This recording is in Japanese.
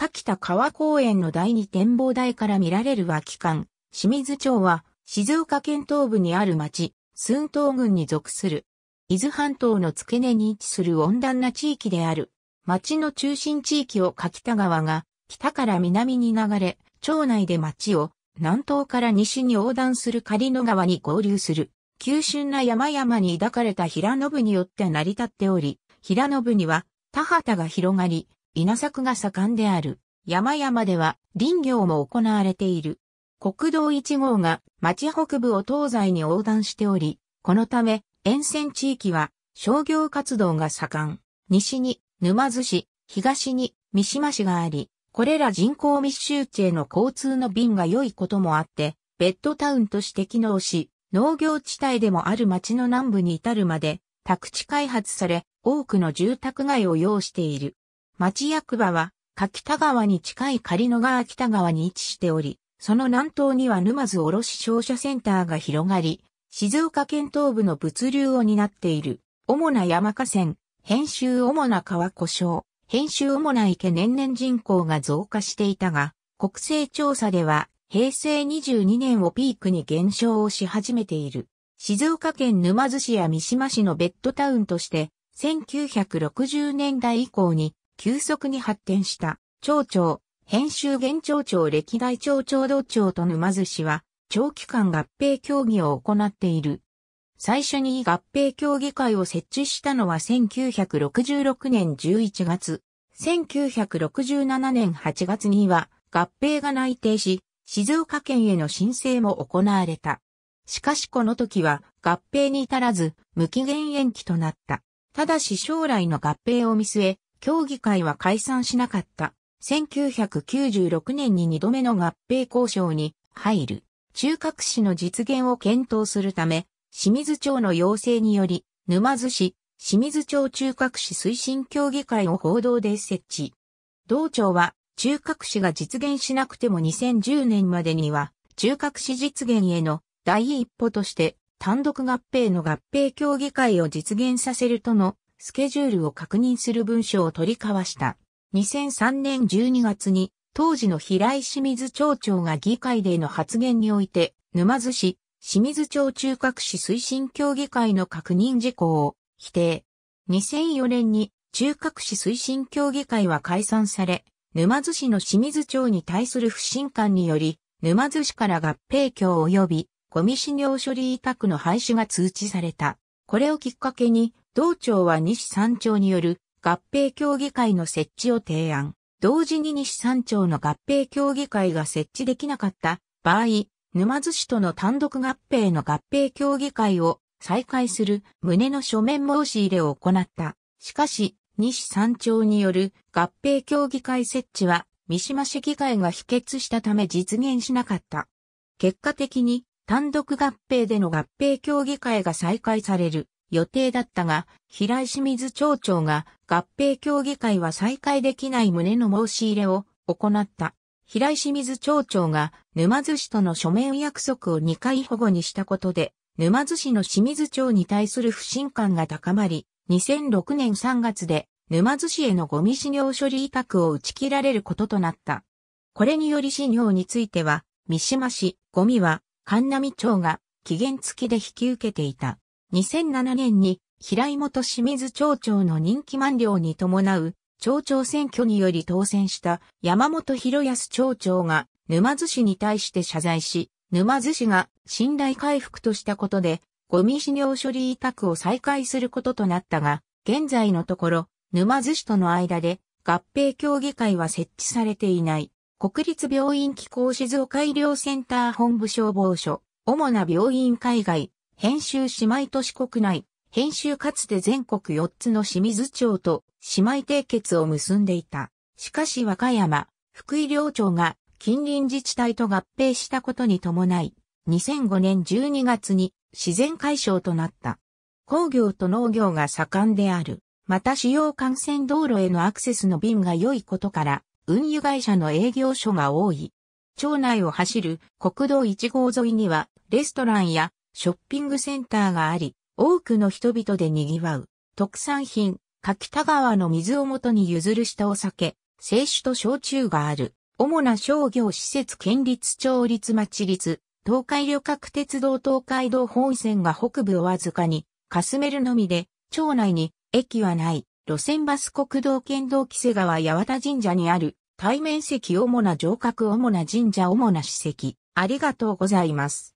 柿田川公園の第二展望台から見られる脇機清水町は、静岡県東部にある町、寸東郡に属する。伊豆半島の付け根に位置する温暖な地域である。町の中心地域を柿田川が、北から南に流れ、町内で町を、南東から西に横断する狩野川に合流する。急峻な山々に抱かれた平野部によって成り立っており、平野部には田畑が広がり、稲作が盛んである。山々では林業も行われている。国道1号が町北部を東西に横断しており、このため沿線地域は商業活動が盛ん。西に沼津市、東に三島市があり、これら人口密集地への交通の便が良いこともあって、ベッドタウンとして機能し、農業地帯でもある町の南部に至るまで、宅地開発され、多くの住宅街を要している。町役場は、柿田川に近い狩野川北川に位置しており、その南東には沼津卸商社センターが広がり、静岡県東部の物流を担っている、主な山河川、編集主な川故障、編集主な池年々人口が増加していたが、国勢調査では、平成22年をピークに減少をし始めている。静岡県沼津市や三島市のベッドタウンとして、1960年代以降に急速に発展した、町長、編集現町長歴代町長土町と沼津市は、長期間合併協議を行っている。最初に合併協議会を設置したのは1966年11月、1967年8月には合併が内定し、静岡県への申請も行われた。しかしこの時は合併に至らず無期限延期となった。ただし将来の合併を見据え、協議会は解散しなかった。1996年に2度目の合併交渉に入る。中核市の実現を検討するため、清水町の要請により、沼津市、清水町中核市推進協議会を報道で設置。同庁は、中核市が実現しなくても2010年までには、中核市実現への第一歩として、単独合併の合併協議会を実現させるとのスケジュールを確認する文書を取り交わした。2003年12月に、当時の平井清水町長が議会での発言において、沼津市、清水町中核市推進協議会の確認事項を否定。2004年に中核市推進協議会は解散され、沼津市の清水町に対する不信感により、沼津市から合併協及びゴミ資料処理委託の廃止が通知された。これをきっかけに同庁は西三庁による合併協議会の設置を提案。同時に西三町の合併協議会が設置できなかった場合、沼津市との単独合併の合併協議会を再開する旨の書面申し入れを行った。しかし、西三町による合併協議会設置は三島市議会が否決したため実現しなかった。結果的に単独合併での合併協議会が再開される予定だったが、平井清水町長が合併協議会は再開できない旨の申し入れを行った。平井清水町長が沼津市との書面約束を2回保護にしたことで、沼津市の清水町に対する不信感が高まり、2006年3月で沼津市へのゴミ資料処理委託を打ち切られることとなった。これにより資料については、三島市、ゴミは、神美町が期限付きで引き受けていた。2007年に平井元清水町長の任期満了に伴う町長選挙により当選した山本博康町長が沼津市に対して謝罪し、沼津市が信頼回復としたことで、ゴミ資料処理委託を再開することとなったが、現在のところ、沼津市との間で合併協議会は設置されていない。国立病院機構静岡医療センター本部消防署、主な病院海外、編集姉妹都市国内、編集かつて全国4つの清水町と姉妹締結を結んでいた。しかし和歌山、福井両町が近隣自治体と合併したことに伴い、2005年12月に自然解消となった。工業と農業が盛んである。また主要幹線道路へのアクセスの便が良いことから、運輸会社の営業所が多い。町内を走る国道1号沿いには、レストランやショッピングセンターがあり、多くの人々で賑わう。特産品、柿田川の水をもとに譲るしたお酒、清酒と焼酎がある。主な商業施設県立町立町立、東海旅客鉄道東海道本線が北部をわずかに、かすめるのみで、町内に駅はない。路線バス国道県道木瀬川八幡神社にある、対面席主な城郭主な神社主な史跡。ありがとうございます。